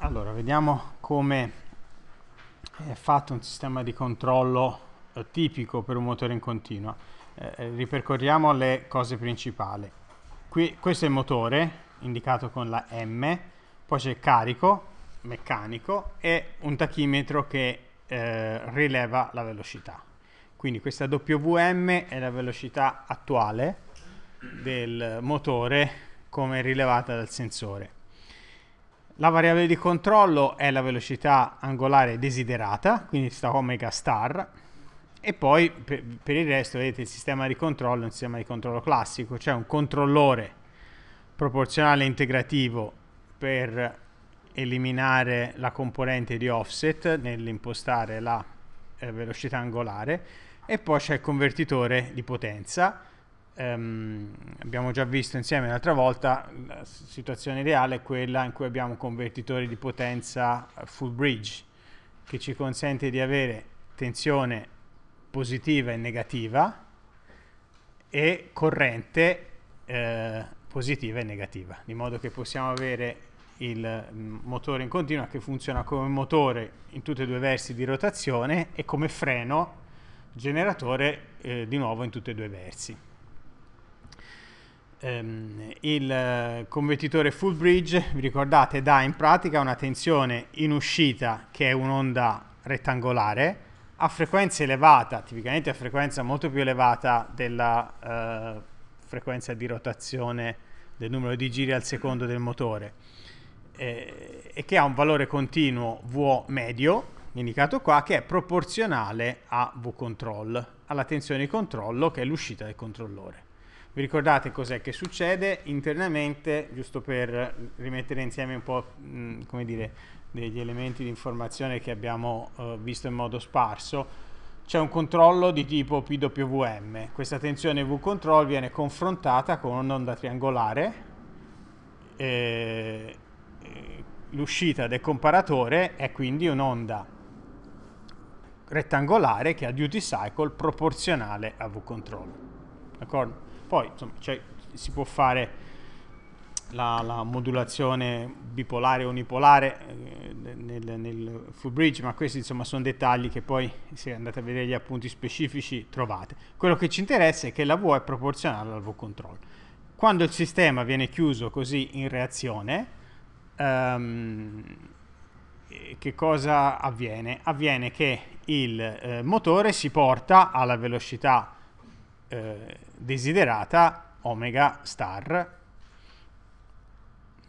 Allora, vediamo come è fatto un sistema di controllo eh, tipico per un motore in continua. Eh, eh, ripercorriamo le cose principali. Qui, questo è il motore, indicato con la M, poi c'è il carico meccanico e un tachimetro che eh, rileva la velocità. Quindi questa WM è la velocità attuale del motore come rilevata dal sensore la variabile di controllo è la velocità angolare desiderata, quindi sta omega star, e poi per, per il resto vedete il sistema di controllo è un sistema di controllo classico, cioè un controllore proporzionale integrativo per eliminare la componente di offset nell'impostare la eh, velocità angolare e poi c'è il convertitore di potenza ehm, abbiamo già visto insieme l'altra volta, la situazione ideale è quella in cui abbiamo un convertitore di potenza eh, full bridge che ci consente di avere tensione positiva e negativa e corrente eh, positiva e negativa, di modo che possiamo avere il mm, motore in continua che funziona come motore in tutti e due i versi di rotazione e come freno generatore eh, di nuovo in tutti e due i versi ehm, il eh, convertitore full bridge, vi ricordate, dà in pratica una tensione in uscita che è un'onda rettangolare a frequenza elevata, tipicamente a frequenza molto più elevata della eh, frequenza di rotazione del numero di giri al secondo del motore eh, e che ha un valore continuo V medio indicato qua che è proporzionale a V control, alla tensione di controllo che è l'uscita del controllore vi ricordate cos'è che succede internamente, giusto per rimettere insieme un po' mh, come dire, degli elementi di informazione che abbiamo eh, visto in modo sparso, c'è un controllo di tipo PWM. Questa tensione V control viene confrontata con un'onda triangolare, eh, eh, l'uscita del comparatore è quindi un'onda rettangolare che ha duty cycle proporzionale a V control. D'accordo? Poi insomma, cioè, si può fare la, la, modulazione bipolare o unipolare eh, nel, nel full bridge, ma questi insomma sono dettagli che poi se andate a vedere gli appunti specifici trovate. Quello che ci interessa è che la V è proporzionale al V control. Quando il sistema viene chiuso così in reazione, ehm, eh, che cosa avviene? Avviene che il eh, motore si porta alla velocità eh, desiderata omega star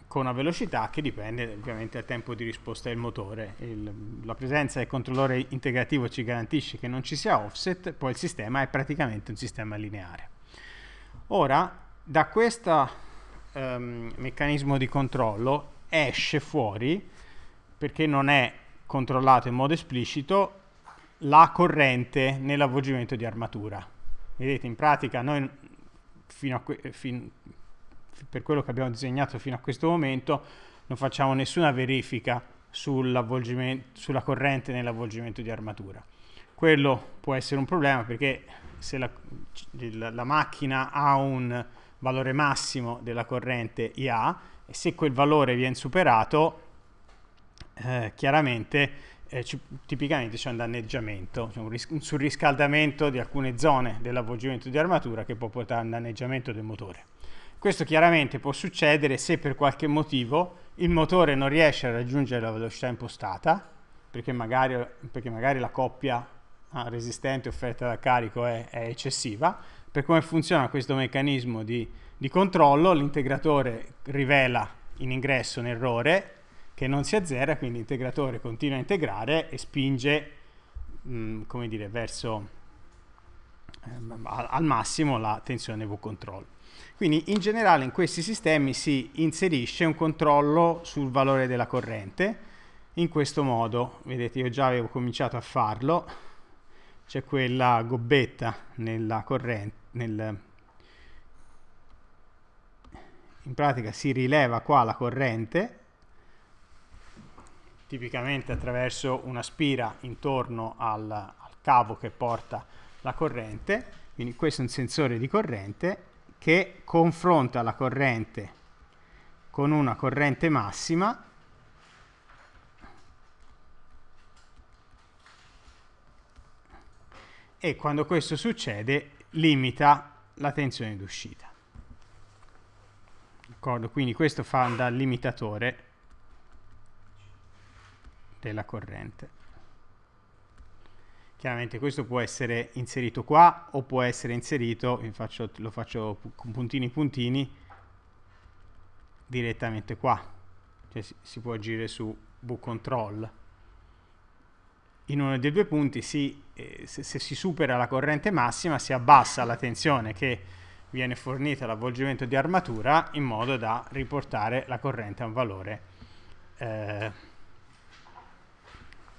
con una velocità che dipende ovviamente dal tempo di risposta del motore. Il, la presenza del controllore integrativo ci garantisce che non ci sia offset, poi il sistema è praticamente un sistema lineare. Ora, da questo um, ehm, meccanismo di controllo esce fuori, perché non è controllato in modo esplicito, la corrente nell'avvolgimento di armatura Vedete, in pratica noi, que fin per quello che abbiamo disegnato fino a questo momento, non facciamo nessuna verifica sulla corrente nell'avvolgimento di armatura. Quello può essere un problema perché se la, la, la macchina ha un valore massimo della corrente IA e se quel valore viene superato, eh, chiaramente eh, tipicamente c'è un danneggiamento, cioè un, ris- un, surriscaldamento di alcune zone dell'avvolgimento di armatura che può portare a un danneggiamento del motore. Questo chiaramente può succedere se per qualche motivo il motore non riesce a raggiungere la velocità impostata, perché magari, perché magari la coppia ah, resistente offerta dal carico è, è, eccessiva. Per come funziona questo meccanismo di, di controllo, l'integratore rivela in ingresso un errore che non si azzera, quindi l'integratore continua a integrare e spinge, mh, mm, come dire, verso eh, al massimo la tensione V control. Quindi in generale in questi sistemi si inserisce un controllo sul valore della corrente in questo modo, vedete io già avevo cominciato a farlo, c'è quella gobbetta nella corrente, nel, in pratica si rileva qua la corrente tipicamente attraverso una spira intorno al, al cavo che porta la corrente, quindi questo è un sensore di corrente che confronta la corrente con una corrente massima e quando questo succede limita la tensione d'uscita. Quindi questo fa da limitatore della corrente. Chiaramente questo può essere inserito qua o può essere inserito, faccio, lo faccio con puntini puntini, direttamente qua. Cioè si, si può agire su control. In uno dei due punti si, eh, se, se si supera la corrente massima si abbassa la tensione che viene fornita all'avvolgimento di armatura in modo da riportare la corrente a un valore eh,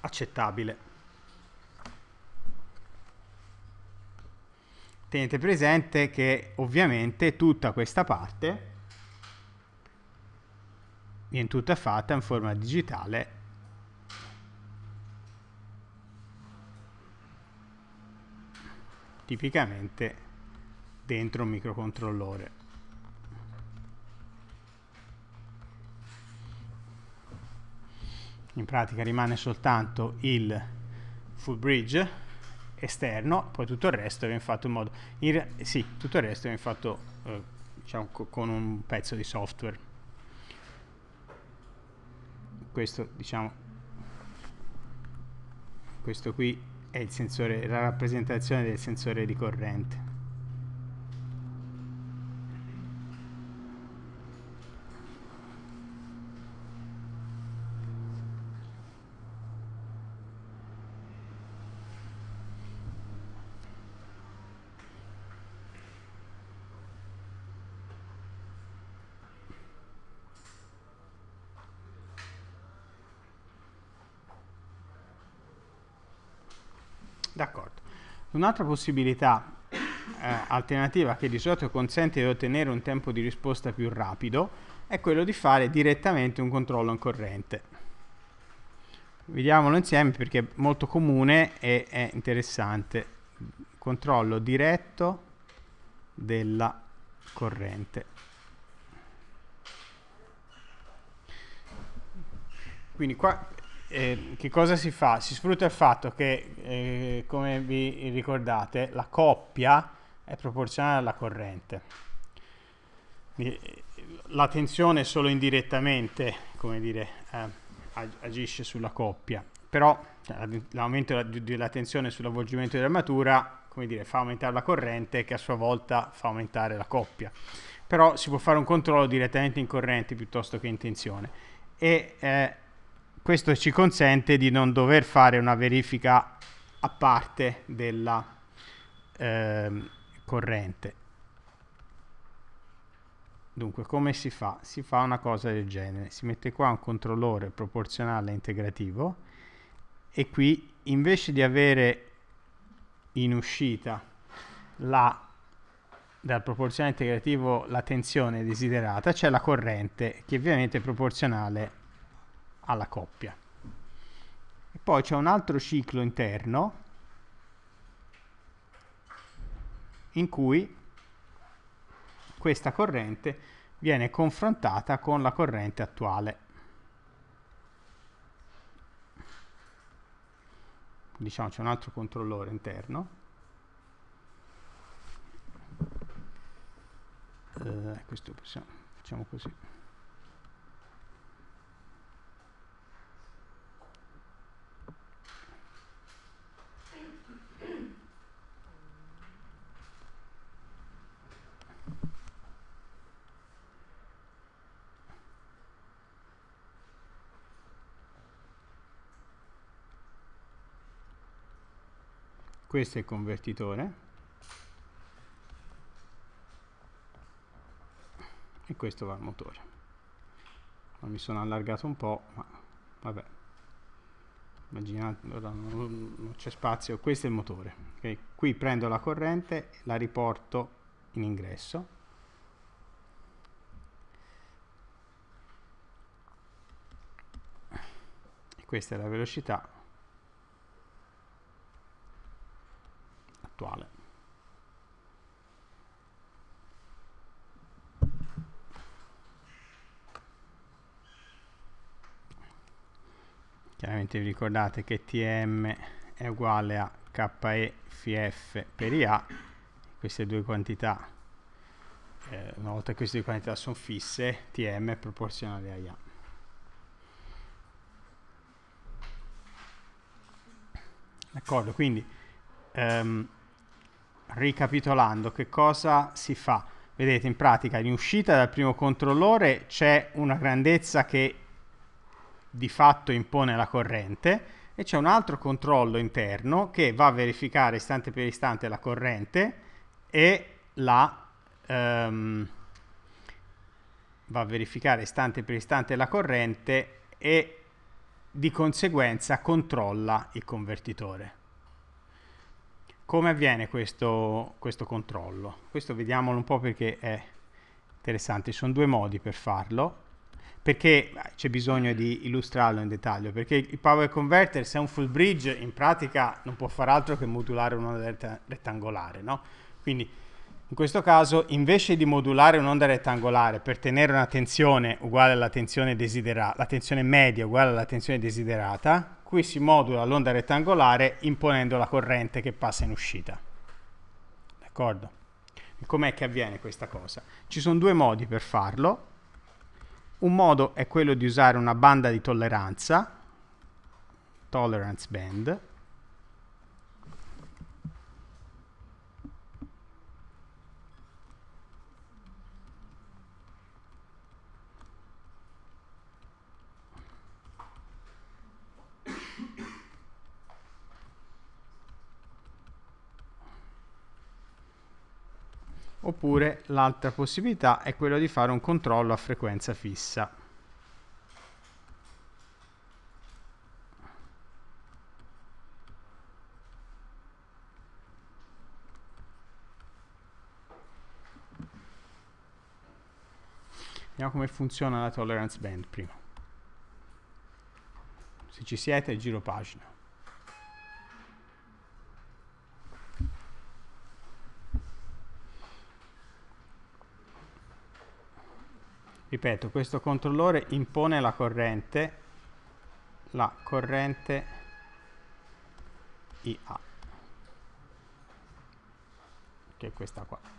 accettabile. Tenete presente che ovviamente tutta questa parte viene tutta fatta in forma digitale tipicamente dentro un microcontrollore. in pratica rimane soltanto il full bridge esterno, poi tutto il resto viene fatto in modo... In, sì, tutto il resto viene fatto eh, diciamo, con un pezzo di software. Questo, diciamo, questo qui è il sensore, la rappresentazione del sensore di corrente. D'accordo. Un'altra possibilità eh, alternativa che di solito consente di ottenere un tempo di risposta più rapido è quello di fare direttamente un controllo in corrente. Vediamolo insieme perché è molto comune e è interessante. Controllo diretto della corrente. Quindi qua eh, che cosa si fa? Si sfrutta il fatto che, eh, come vi ricordate, la coppia è proporzionale alla corrente. Eh, la tensione solo indirettamente, come dire, eh, agisce sulla coppia, però cioè, l'aumento della tensione sull'avvolgimento dell'armatura, come dire, fa aumentare la corrente che a sua volta fa aumentare la coppia. Però si può fare un controllo direttamente in corrente piuttosto che in tensione. E, eh, questo ci consente di non dover fare una verifica a parte della eh, corrente. Dunque, come si fa? Si fa una cosa del genere. Si mette qua un controllore proporzionale integrativo e qui invece di avere in uscita la, dal proporzionale integrativo la tensione desiderata, c'è la corrente che ovviamente è proporzionale alla coppia. E poi c'è un altro ciclo interno in cui questa corrente viene confrontata con la corrente attuale. Diciamo c'è un altro controllore interno. Eh, questo possiamo, facciamo così. questo è il convertitore e questo va al motore mi sono allargato un po' ma vabbè immaginate non c'è spazio questo è il motore okay? qui prendo la corrente la riporto in ingresso questa è la velocità attuale. Chiaramente vi ricordate che Tm è uguale a Ke Ff per Ia, queste due quantità, eh, una volta che queste due quantità sono fisse, Tm è proporzionale a Ia. D'accordo, quindi um, ricapitolando, che cosa si fa? Vedete, in pratica, in uscita dal primo controllore c'è una grandezza che di fatto impone la corrente e c'è un altro controllo interno che va a verificare istante per istante la corrente e la... Um, va a verificare istante per istante la corrente e di conseguenza controlla il convertitore. Come avviene questo, questo controllo? Questo vediamolo un po' perché è interessante. Ci sono due modi per farlo. Perché c'è bisogno di illustrarlo in dettaglio? Perché il Power Converter, se è un full bridge, in pratica non può fare altro che modulare un'onda rettangolare, no? Quindi in questo caso, invece di modulare un'onda rettangolare per tenere una tensione uguale alla tensione desiderata, la tensione media uguale alla tensione desiderata, qui si modula l'onda rettangolare imponendo la corrente che passa in uscita. D'accordo? Com'è che avviene questa cosa? Ci sono due modi per farlo. Un modo è quello di usare una banda di tolleranza, tolerance band, oppure l'altra possibilità è quella di fare un controllo a frequenza fissa. Vediamo come funziona la tolerance band prima. Se ci siete, giro pagina. ripeto questo controllore impone la corrente la corrente IA che è questa qua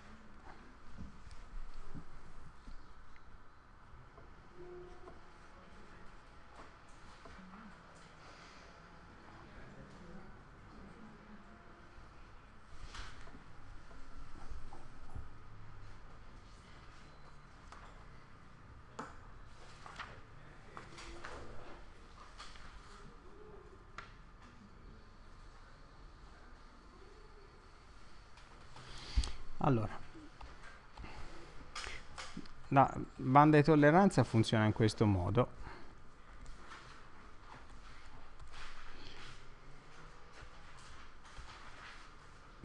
Allora, la banda di tolleranza funziona in questo modo.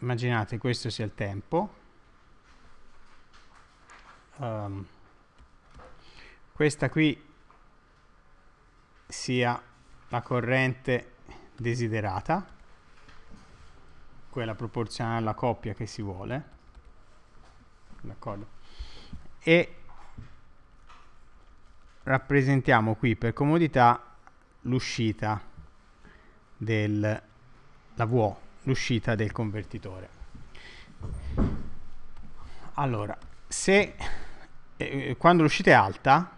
Immaginate questo sia il tempo. Um, questa qui sia la corrente desiderata, quella proporzionale alla coppia che si vuole d'accordo? E rappresentiamo qui per comodità l'uscita del la VO, l'uscita del convertitore. Allora, se eh, eh quando l'uscita è alta,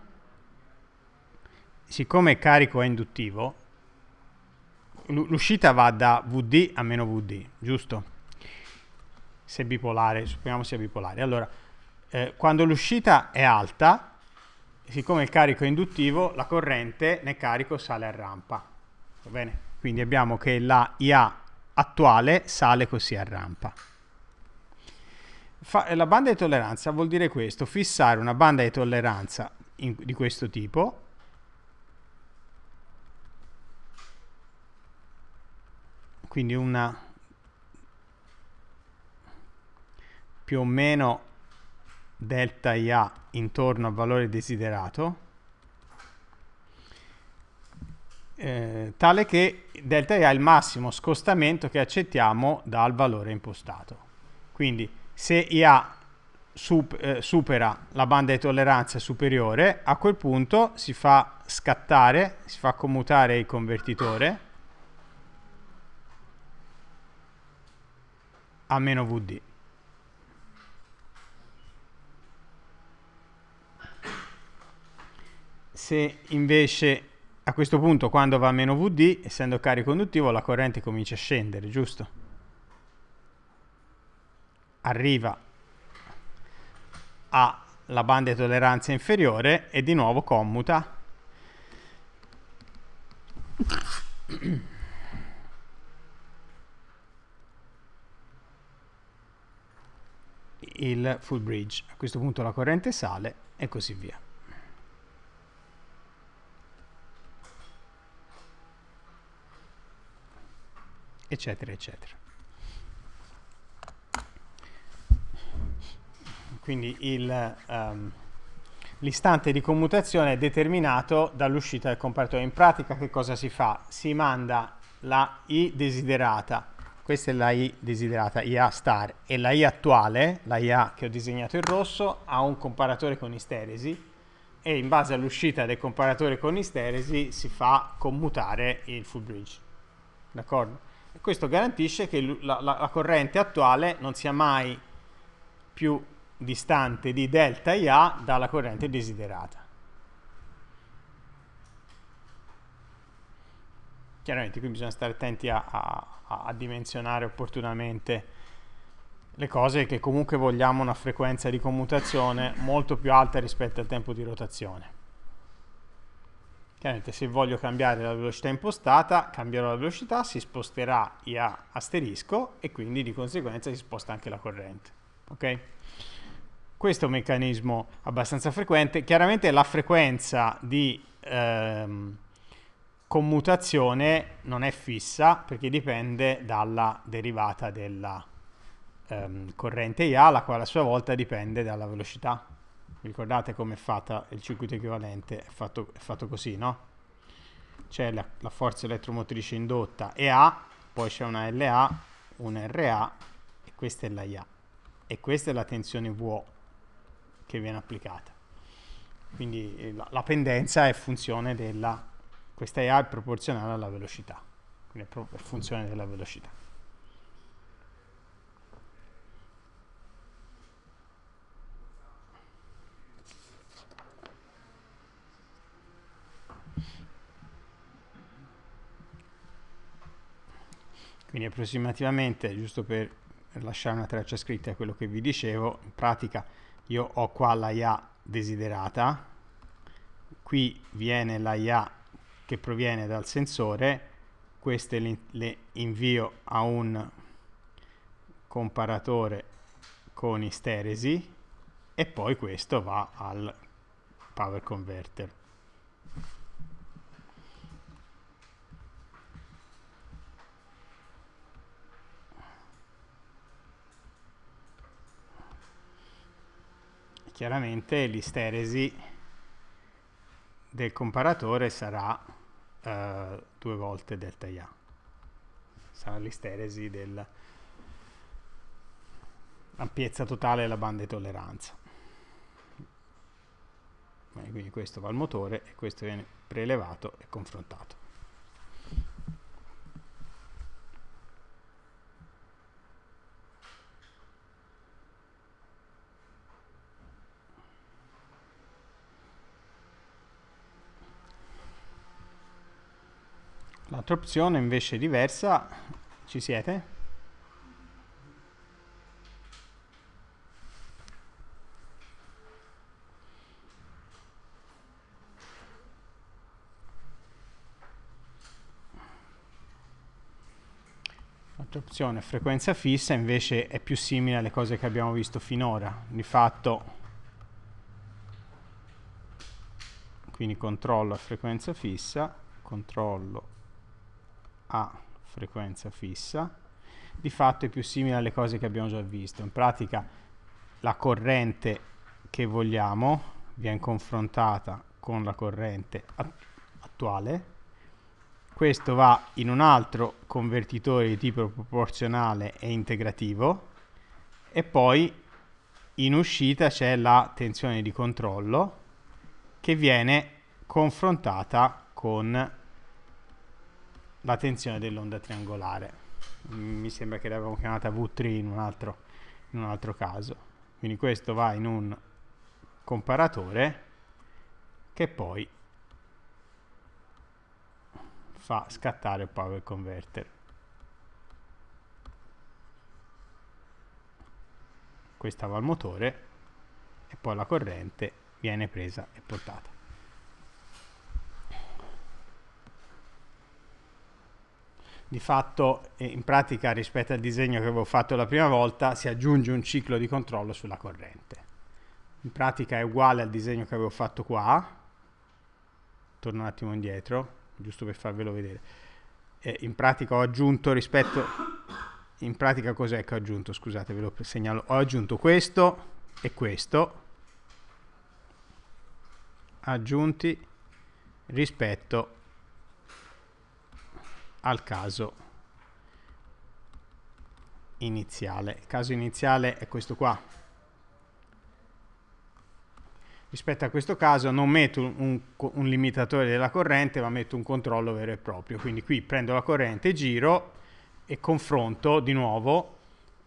siccome il carico è induttivo, l'uscita va da VD a meno VD, giusto? se bipolare, supponiamo sia bipolare. Allora, eh, quando l'uscita è alta, siccome il carico è induttivo, la corrente nel carico sale a rampa. Va bene? Quindi abbiamo che la IA attuale sale così a rampa. Fa, la banda di tolleranza vuol dire questo, fissare una banda di tolleranza in, di questo tipo quindi una più o meno delta IA intorno al valore desiderato eh, tale che delta IA è il massimo scostamento che accettiamo dal valore impostato. Quindi se IA sub, eh, supera la banda di tolleranza superiore, a quel punto si fa scattare, si fa commutare il convertitore a meno VD. Se invece a questo punto quando va a meno VD, essendo carico induttivo, la corrente comincia a scendere, giusto? Arriva alla banda di tolleranza inferiore e di nuovo commuta. il full bridge a questo punto la corrente sale e così via eccetera, eccetera. Quindi ehm, l'istante um, di commutazione è determinato dall'uscita del comparatore. In pratica che cosa si fa? Si manda la i desiderata, questa è la i desiderata, IA star, e la i attuale, la IA che ho disegnato in rosso, ha un comparatore con isteresi, e in base all'uscita del comparatore con isteresi si fa commutare il full bridge. D'accordo? E questo garantisce che la, la, la corrente attuale non sia mai più distante di delta IA dalla corrente desiderata. Chiaramente qui bisogna stare attenti a, a, a, dimensionare opportunamente le cose che comunque vogliamo una frequenza di commutazione molto più alta rispetto al tempo di rotazione. Chiaramente se voglio cambiare la velocità impostata, cambierò la velocità, si sposterà IA asterisco e quindi di conseguenza si sposta anche la corrente. Ok? Questo è un meccanismo abbastanza frequente. Chiaramente la frequenza di ehm, commutazione non è fissa perché dipende dalla derivata della ehm, corrente IA, la quale a sua volta dipende dalla velocità ricordate com'è fatta il circuito equivalente? È fatto, è fatto così, no? C'è la, la, forza elettromotrice indotta EA, poi c'è una LA, un RA e questa è la IA. E questa è la tensione VO che viene applicata. Quindi eh, la, la pendenza è funzione della... questa IA è proporzionale alla velocità, quindi è, è funzione della velocità. Quindi approssimativamente, giusto per lasciare una traccia scritta, a quello che vi dicevo, in pratica io ho qua la IA desiderata, qui viene la IA che proviene dal sensore, queste le, le invio a un comparatore con isteresi e poi questo va al power converter. chiaramente l'isteresi del comparatore sarà eh, due volte delta IA. Sarà l'isteresi dell'ampiezza totale della banda di tolleranza. Quindi questo va al motore e questo viene prelevato e confrontato. Un'altra opzione invece diversa, ci siete? L'altra opzione, frequenza fissa, invece è più simile alle cose che abbiamo visto finora. Di fatto, quindi controllo a frequenza fissa, controllo a frequenza fissa, di fatto è più simile alle cose che abbiamo già visto. In pratica la corrente che vogliamo viene confrontata con la corrente attuale, questo va in un altro convertitore di tipo proporzionale e integrativo e poi in uscita c'è la tensione di controllo che viene confrontata con la tensione dell'onda triangolare. Mm, mi sembra che l'avevamo chiamata V3 in un, altro, in un altro caso. Quindi questo va in un comparatore che poi fa scattare il power converter. Questa va al motore e poi la corrente viene presa e portata. di fatto eh, in pratica rispetto al disegno che avevo fatto la prima volta si aggiunge un ciclo di controllo sulla corrente. In pratica è uguale al disegno che avevo fatto qua, torno un attimo indietro, giusto per farvelo vedere. E eh, in pratica ho aggiunto rispetto, in pratica cos'è che ho aggiunto? Scusate ve lo segnalo, ho aggiunto questo e questo, aggiunti rispetto al caso iniziale. Il caso iniziale è questo qua. Rispetto a questo caso non metto un, un limitatore della corrente, ma metto un controllo vero e proprio. Quindi qui prendo la corrente, giro e confronto di nuovo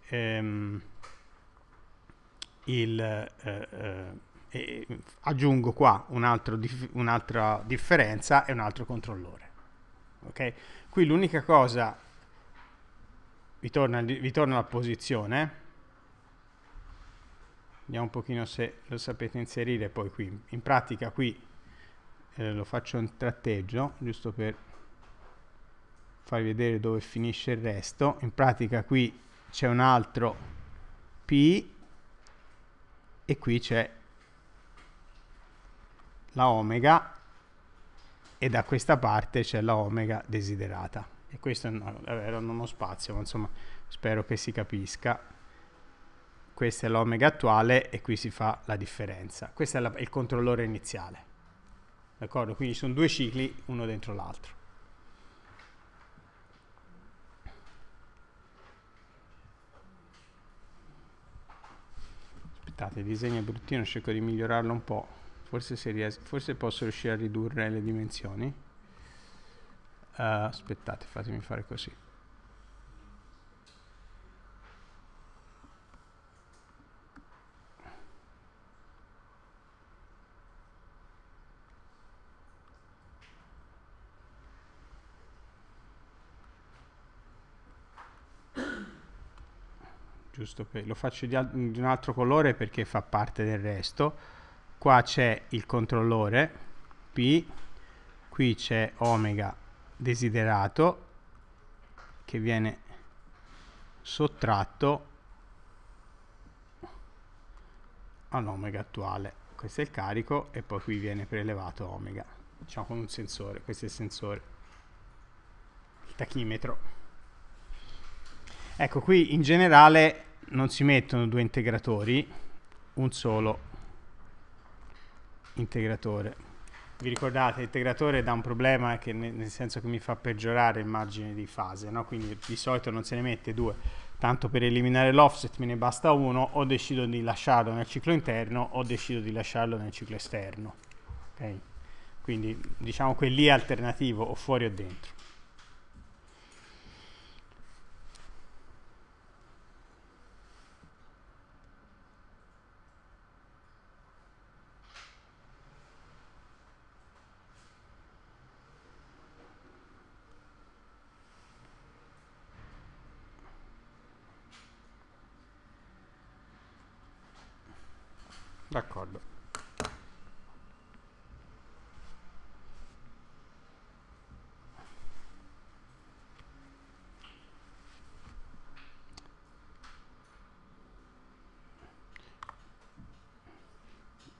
ehm, il, eh, eh, aggiungo qua un'altra un differenza e un altro controllore. Okay? Qui l'unica cosa, vi torno, vi torna la posizione, vediamo un pochino se lo sapete inserire poi qui, in pratica qui eh, lo faccio un tratteggio, giusto per farvi vedere dove finisce il resto, in pratica qui c'è un altro P e qui c'è la omega e da questa parte c'è la omega desiderata. E questo no, è vero, non ho spazio, ma insomma spero che si capisca. Questa è l'omega attuale e qui si fa la differenza. Questo è la, il controllore iniziale. D'accordo? Quindi sono due cicli, uno dentro l'altro. Aspettate, il disegno è bruttino, cerco di migliorarlo un po'. Forse, se ries- forse posso riuscire a ridurre le dimensioni. Uh, aspettate, fatemi fare così. giusto per, lo faccio di, di un altro colore perché fa parte del resto qua c'è il controllore P qui c'è omega desiderato che viene sottratto all'omega attuale questo è il carico e poi qui viene prelevato omega diciamo con un sensore questo è il sensore il tachimetro ecco qui in generale non si mettono due integratori un solo integratore. Vi ricordate, l'integratore dà un problema che nel senso che mi fa peggiorare il margine di fase, no? quindi di solito non se ne mette due, tanto per eliminare l'offset me ne basta uno, o decido di lasciarlo nel ciclo interno o decido di lasciarlo nel ciclo esterno. Okay? Quindi diciamo che lì è alternativo o fuori o dentro. D'accordo.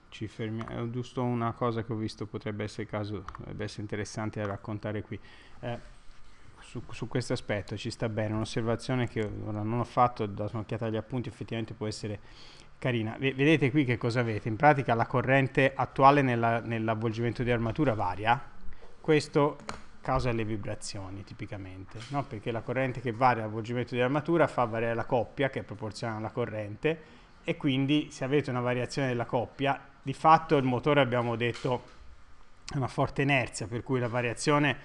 Ci fermiamo, eh, giusto una cosa che ho visto potrebbe essere caso, potrebbe essere interessante da raccontare qui. Eh, su, su questo aspetto ci sta bene, un'osservazione che ora non ho fatto, ho dato un'occhiata agli appunti, effettivamente può essere carina. V vedete qui che cosa avete? In pratica la corrente attuale nell'avvolgimento di armatura varia. Questo causa le vibrazioni tipicamente, no? perché la corrente che varia l'avvolgimento di armatura fa variare la coppia che è proporzionale alla corrente e quindi se avete una variazione della coppia, di fatto il motore abbiamo detto ha una forte inerzia, per cui la variazione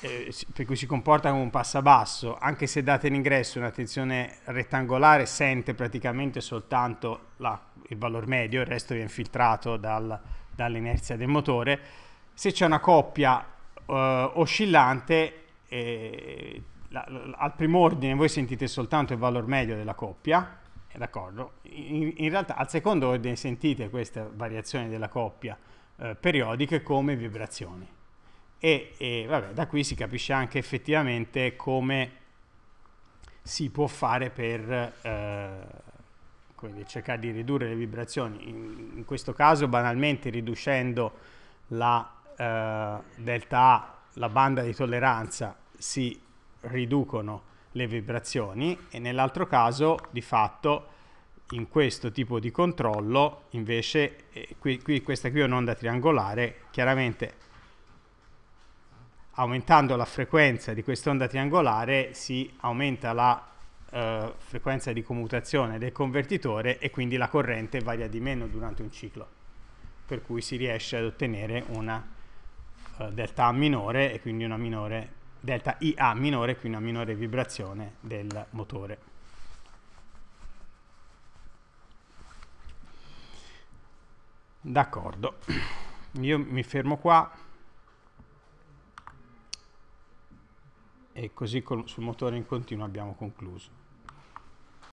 eh, per cui si comporta come un passabasso, anche se date in ingresso una tensione rettangolare, sente praticamente soltanto la, il valore medio, il resto viene filtrato dal, dall'inerzia del motore. Se c'è una coppia eh, oscillante, eh, la, la, al primo ordine voi sentite soltanto il valore medio della coppia, d'accordo? In, in, realtà al secondo ordine sentite queste variazioni della coppia eh, periodiche come vibrazioni e, e vabbè, da qui si capisce anche effettivamente come si può fare per eh, cercare di ridurre le vibrazioni, in, in questo caso banalmente riducendo la eh, delta A, la banda di tolleranza, si riducono le vibrazioni e nell'altro caso di fatto in questo tipo di controllo invece eh, qui, qui, questa qui è un'onda triangolare chiaramente aumentando la frequenza di quest'onda triangolare si aumenta la eh, frequenza di commutazione del convertitore e quindi la corrente varia di meno durante un ciclo, per cui si riesce ad ottenere una eh, delta A minore e quindi una minore delta IA minore e quindi una minore vibrazione del motore. D'accordo, io mi fermo qua. e così col, sul motore in continuo abbiamo concluso.